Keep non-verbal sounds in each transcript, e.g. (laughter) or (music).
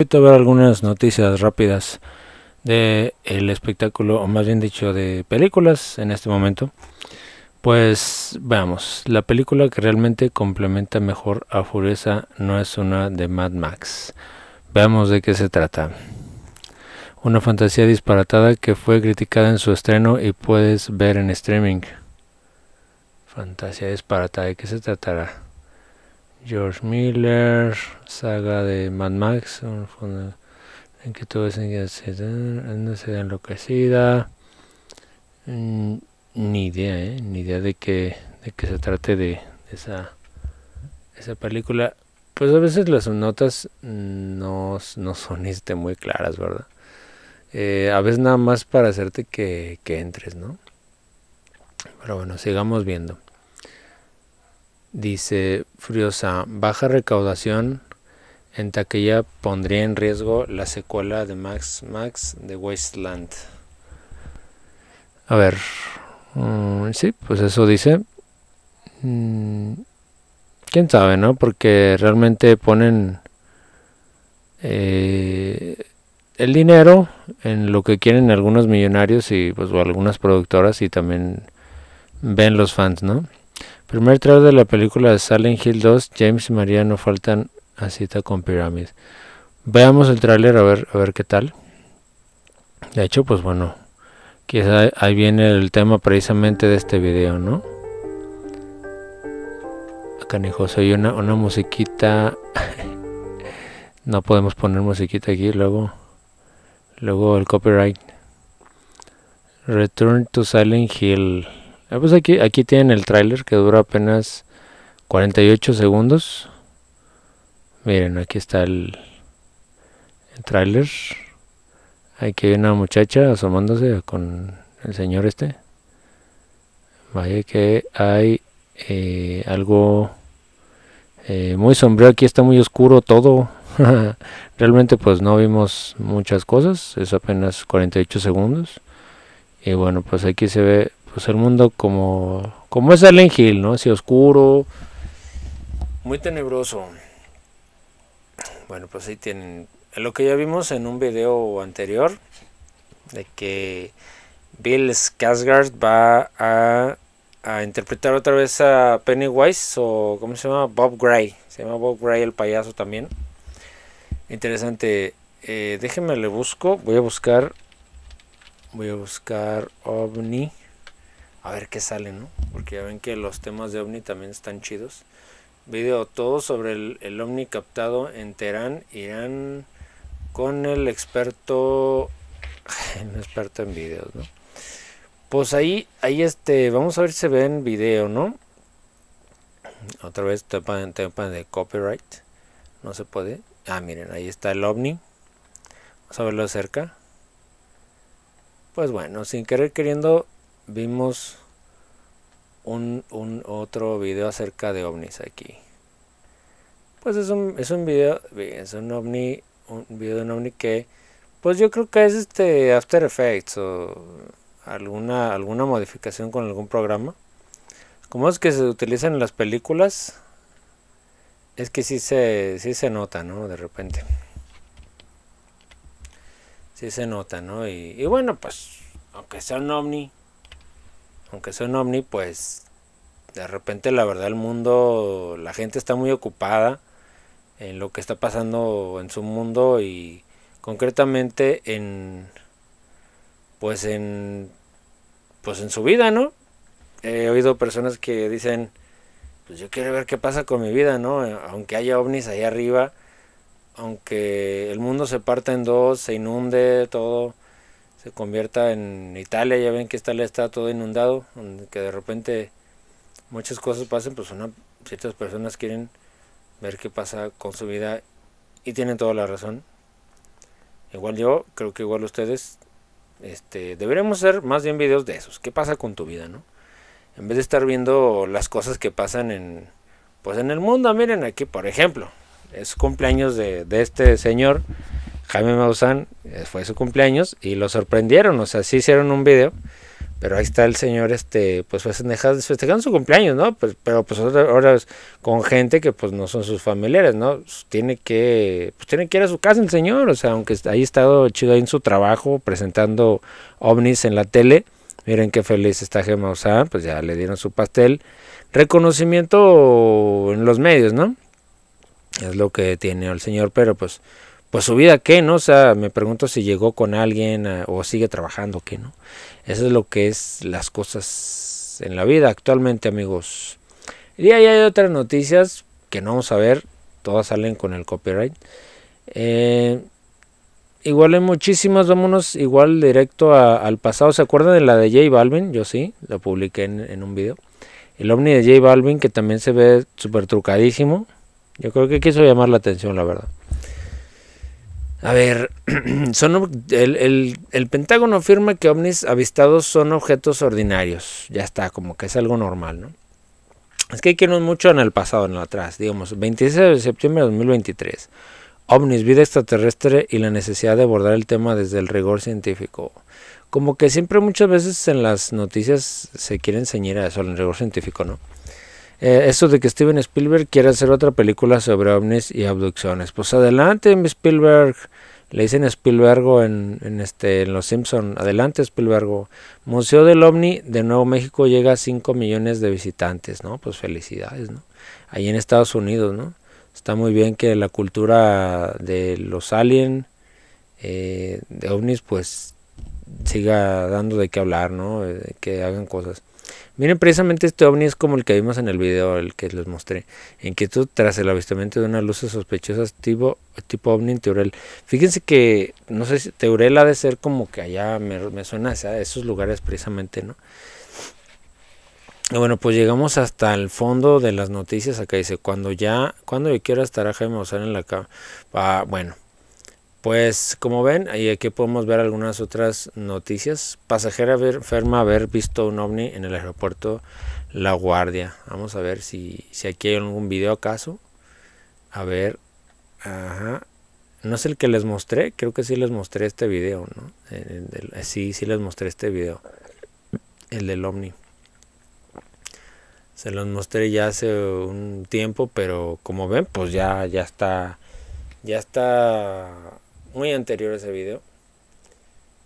Voy a ver algunas noticias rápidas del espectáculo, o más bien dicho, de películas en este momento. Pues veamos, la película que realmente complementa mejor a Furiosa no es una de Mad Max. Veamos de qué se trata. Una fantasía disparatada que fue criticada en su estreno y puedes ver en streaming. Fantasía disparatada, ¿de qué se tratará? George Miller, saga de Mad Max, en que todo se ve enloquecida. Mm, ni idea, ¿eh? ni idea de que, que se trate de, esa, esa película. Pues a veces las notas no, no son este, muy claras, ¿verdad? Eh, a veces nada más para hacerte que, que entres, ¿no? Pero bueno, sigamos viendo. Dice, Friosa, baja recaudación en taquilla pondría en riesgo la secuela de Max Max de Wasteland. A ver, mm, sí, pues eso dice. Mm, quién sabe, ¿no? Porque realmente ponen eh, el dinero en lo que quieren algunos millonarios y pues algunas productoras y también ven los fans, ¿no? Primer trailer de la película de Silent Hill 2, James y María no faltan a cita con Pyramid. Veamos el trailer a ver, a ver qué tal. De hecho, pues bueno, quizá ahí viene el tema precisamente de este video, ¿no? Canijo, soy una, una musiquita. (laughs) no podemos poner musiquita aquí, luego. Luego el copyright. Return to Silent Hill. Ah, pues aquí, tienen el tráiler que dura apenas 48 segundos. Miren, aquí está el, el tráiler. Aquí hay una muchacha asomándose con el señor este. Vaya que hay eh, algo eh, muy sombrío. Aquí está muy oscuro todo. (laughs) Realmente pues no vimos muchas cosas. Es apenas 48 segundos. Y bueno, pues aquí se ve pues el mundo como, como es el Hill, ¿no? Así oscuro, muy tenebroso. Bueno, pues ahí tienen lo que ya vimos en un video anterior de que Bill Skarsgård va a, a, interpretar otra vez a Pennywise o cómo se llama Bob Gray, se llama Bob Gray el payaso también. Interesante. Eh, déjenme le busco, voy a buscar voy a buscar ovni a ver qué sale, ¿no? Porque ya ven que los temas de ovni también están chidos. Video todo sobre el, el ovni captado en Teherán, Irán, con el experto, el (laughs) experto en videos, ¿no? Pues ahí, ahí este, vamos a ver si se ve en video, ¿no? Otra vez tema, tema de copyright, no se puede. Ah, miren, ahí está el ovni. Vamos a verlo de cerca. Pues bueno, sin querer queriendo vimos un, otro video acerca de ovnis aquí. Pues es un, es video, es un ovni, un video de un ovni que, pues yo creo que es este After Effects o alguna, alguna modificación con algún programa. Como es que se utilizan en las películas, es que sí se, sí se nota, ¿no? De repente. Sí se nota, ¿no? y bueno, pues, aunque sea un ovni, aunque sea un ovni, pues de repente la verdad el mundo, la gente está muy ocupada en lo que está pasando en su mundo y concretamente en pues en pues en su vida, ¿no? He oído personas que dicen, pues yo quiero ver qué pasa con mi vida, ¿no? Aunque haya ovnis ahí arriba, aunque el mundo se parta en dos, se inunde todo, se convierta en Italia, ya ven que Italia está todo inundado, que de repente muchas cosas pasan, pues una, ciertas personas quieren ver qué pasa con su vida y tienen toda la razón. Igual yo, creo que igual ustedes, este, deberíamos hacer más bien videos de esos. ¿Qué pasa con tu vida, no? En vez de estar viendo las cosas que pasan en, pues en el mundo, miren aquí, por ejemplo, es cumpleaños de, de este señor. Jaime Maussan, eh, fue su cumpleaños y lo sorprendieron, o sea, sí hicieron un video, pero ahí está el señor, este, pues festejando su cumpleaños, ¿no? Pues, pero pues ahora con gente que pues no son sus familiares, ¿no? Tiene que, pues tiene que ir a su casa el señor, o sea, aunque ha estado chido ahí en su trabajo presentando ovnis en la tele, miren qué feliz está Jaime Maussan, pues ya le dieron su pastel, reconocimiento en los medios, ¿no? Es lo que tiene el señor, pero pues pues su vida qué, ¿no? O sea, me pregunto si llegó con alguien ah, o sigue trabajando, ¿qué, no? Eso es lo que es las cosas en la vida actualmente, amigos. Y ahí hay otras noticias que no vamos a ver, todas salen con el copyright. Eh, igual hay muchísimas, vámonos igual directo al pasado. ¿Se acuerdan de la de J Balvin? Yo sí, la publiqué en, en un video. El ovni de J Balvin que también se ve súper trucadísimo. Yo creo que quiso llamar la atención, la verdad. A ver, (clears throat) son, el, Pentágono afirma que ovnis avistados son objetos ordinarios. Ya está, como que es algo normal, ¿no? Es que hay que mucho en el pasado, en el atrás. Digamos, 26 de septiembre de 2023. Ovnis, vida extraterrestre y la necesidad de abordar el tema desde el rigor científico. Como que siempre muchas veces en las noticias se quiere enseñar a eso, en rigor científico, ¿no? eh, eso de que Steven Spielberg quiere hacer otra película sobre ovnis y abducciones. Pues adelante, Spielberg. Le dicen Spielbergo en, este, en Los Simpson. Adelante, Spielbergo. Museo del OVNI de Nuevo México llega a 5 millones de visitantes, ¿no? Pues felicidades, ¿no? Ahí en Estados Unidos, ¿no? Está muy bien que la cultura de los aliens, eh, de ovnis, pues siga dando de qué hablar, ¿no? Eh, que hagan cosas. Miren, precisamente este ovni es como el que vimos en el video, el que les mostré. Inquietud tras el avistamiento de una luz sospechosa tipo, tipo ovni en Teurel. Fíjense que, no sé si Teurel ha de ser como que allá me, me suena a esos lugares precisamente, ¿no? Bueno, pues llegamos hasta el fondo de las noticias. Acá dice, cuando ya, cuando yo quiera estar a Jaime usar en la cama. Ah, bueno, pues como ven, aquí podemos ver algunas otras noticias. Pasajera enferma haber visto un ovni en el aeropuerto La Guardia. Vamos a ver si, aquí hay algún video acaso. A ver. Ajá. No es el que les mostré. Creo que sí les mostré este video, ¿no? Eh, eh, eh, sí, sí les mostré este video. El del ovni. Se los mostré ya hace un tiempo, pero como ven, pues ya, ya está... Ya está muy anterior a ese video.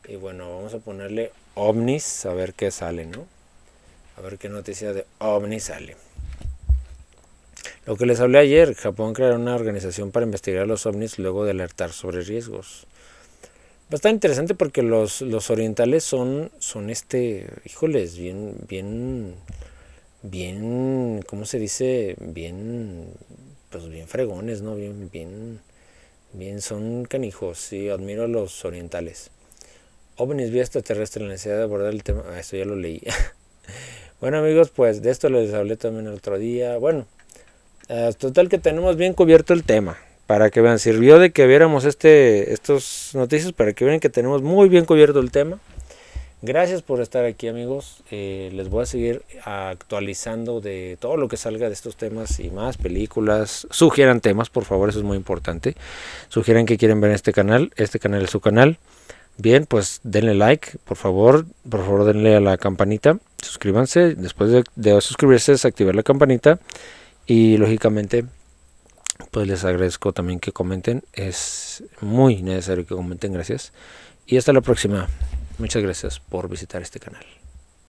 Y bueno, vamos a ponerle ovnis, a ver qué sale, ¿no? A ver qué noticia de ovnis sale. Lo que les hablé ayer, Japón creó una organización para investigar los ovnis luego de alertar sobre riesgos. Bastante interesante porque los, los orientales son, son este, híjoles, bien, bien, bien, ¿cómo se dice? Bien, pues bien fregones, ¿no? Bien, bien, Bien, son canijos sí admiro a los orientales. OVNIs vía extraterrestre, la necesidad de abordar el tema. Ah, esto ya lo leí. (laughs) bueno, amigos, pues de esto les hablé también el otro día. Bueno, ah, total que tenemos bien cubierto el tema. Para que vean, sirvió de que viéramos este, estos noticias para que vean que tenemos muy bien cubierto el tema. Gracias por estar aquí amigos. Eh, les voy a seguir actualizando de todo lo que salga de estos temas y más películas. Sugieran temas, por favor, eso es muy importante. Sugieran que quieren ver este canal. Este canal es su canal. Bien, pues denle like, por favor. Por favor, denle a la campanita. Suscríbanse. Después de, de suscribirse, desactivar la campanita. Y lógicamente, pues les agradezco también que comenten. Es muy necesario que comenten. Gracias. Y hasta la próxima. Muchas gracias por visitar este canal.